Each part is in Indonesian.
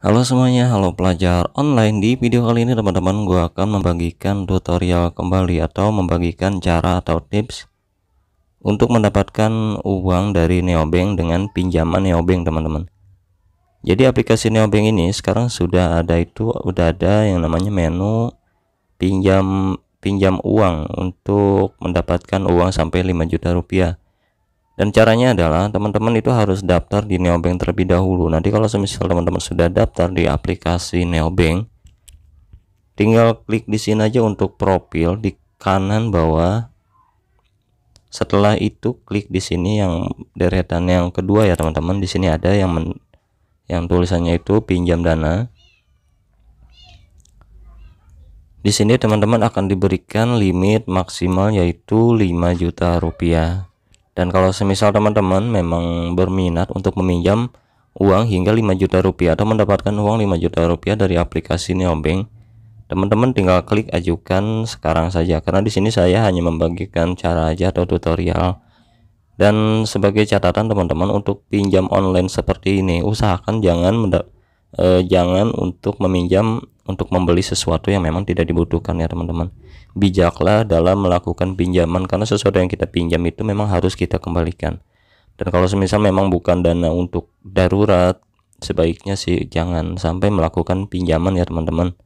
Halo semuanya, halo pelajar online Di video kali ini teman-teman gue akan membagikan tutorial kembali Atau membagikan cara atau tips Untuk mendapatkan uang dari Neobank dengan pinjaman Neobank teman-teman Jadi aplikasi Neobank ini sekarang sudah ada itu Udah ada yang namanya menu pinjam pinjam uang Untuk mendapatkan uang sampai 5 juta rupiah dan caranya adalah teman-teman itu harus daftar di neobank terlebih dahulu nanti kalau semisal teman-teman sudah daftar di aplikasi neobank tinggal klik di sini aja untuk profil di kanan bawah setelah itu klik di sini yang deretan yang kedua ya teman-teman di sini ada yang men yang tulisannya itu pinjam dana di sini teman-teman akan diberikan limit maksimal yaitu 5 juta rupiah dan kalau semisal teman-teman memang berminat untuk meminjam uang hingga 5 juta rupiah atau mendapatkan uang 5 juta rupiah dari aplikasi Neobank, teman-teman tinggal klik ajukan sekarang saja karena di sini saya hanya membagikan cara aja atau tutorial. Dan sebagai catatan teman-teman untuk pinjam online seperti ini usahakan jangan eh, jangan untuk meminjam untuk membeli sesuatu yang memang tidak dibutuhkan ya teman-teman bijaklah dalam melakukan pinjaman karena sesuatu yang kita pinjam itu memang harus kita kembalikan. Dan kalau semisal memang bukan dana untuk darurat, sebaiknya sih jangan sampai melakukan pinjaman ya teman-teman.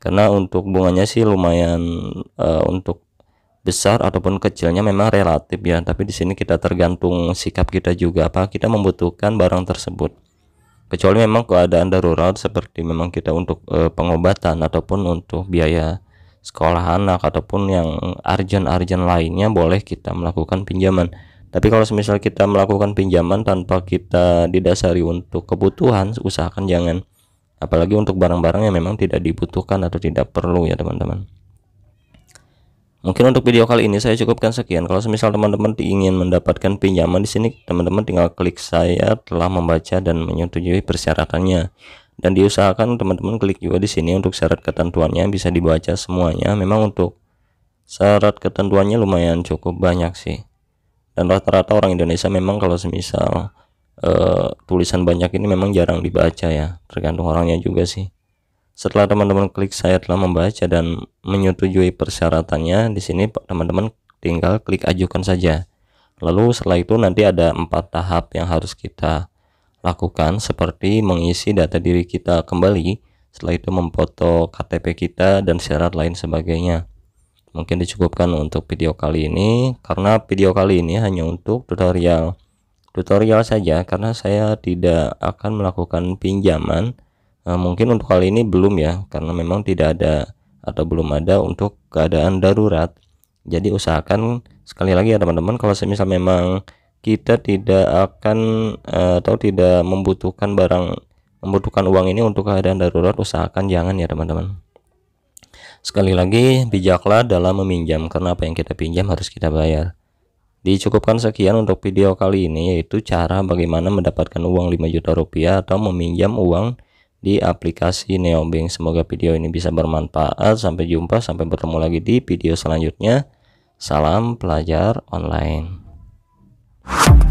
Karena untuk bunganya sih lumayan uh, untuk besar ataupun kecilnya memang relatif ya, tapi di sini kita tergantung sikap kita juga apa kita membutuhkan barang tersebut. Kecuali memang keadaan darurat seperti memang kita untuk uh, pengobatan ataupun untuk biaya sekolah anak ataupun yang arjen-arjen lainnya boleh kita melakukan pinjaman. Tapi kalau semisal kita melakukan pinjaman tanpa kita didasari untuk kebutuhan, usahakan jangan. Apalagi untuk barang-barang yang memang tidak dibutuhkan atau tidak perlu ya teman-teman. Mungkin untuk video kali ini saya cukupkan sekian. Kalau semisal teman-teman ingin mendapatkan pinjaman di sini, teman-teman tinggal klik saya telah membaca dan menyetujui persyaratannya dan diusahakan teman-teman klik juga di sini untuk syarat ketentuannya bisa dibaca semuanya memang untuk syarat ketentuannya lumayan cukup banyak sih dan rata-rata orang Indonesia memang kalau semisal e, tulisan banyak ini memang jarang dibaca ya tergantung orangnya juga sih setelah teman-teman klik saya telah membaca dan menyetujui persyaratannya di sini teman-teman tinggal klik ajukan saja lalu setelah itu nanti ada empat tahap yang harus kita lakukan seperti mengisi data diri kita kembali, setelah itu memfoto KTP kita dan syarat lain sebagainya. Mungkin dicukupkan untuk video kali ini karena video kali ini hanya untuk tutorial tutorial saja karena saya tidak akan melakukan pinjaman. Nah, mungkin untuk kali ini belum ya karena memang tidak ada atau belum ada untuk keadaan darurat. Jadi usahakan sekali lagi ya teman-teman kalau semisal memang kita tidak akan eh, atau tidak membutuhkan barang membutuhkan uang ini untuk keadaan darurat usahakan jangan ya teman-teman sekali lagi bijaklah dalam meminjam karena apa yang kita pinjam harus kita bayar dicukupkan sekian untuk video kali ini yaitu cara bagaimana mendapatkan uang 5 juta rupiah atau meminjam uang di aplikasi neobank semoga video ini bisa bermanfaat sampai jumpa sampai bertemu lagi di video selanjutnya salam pelajar online you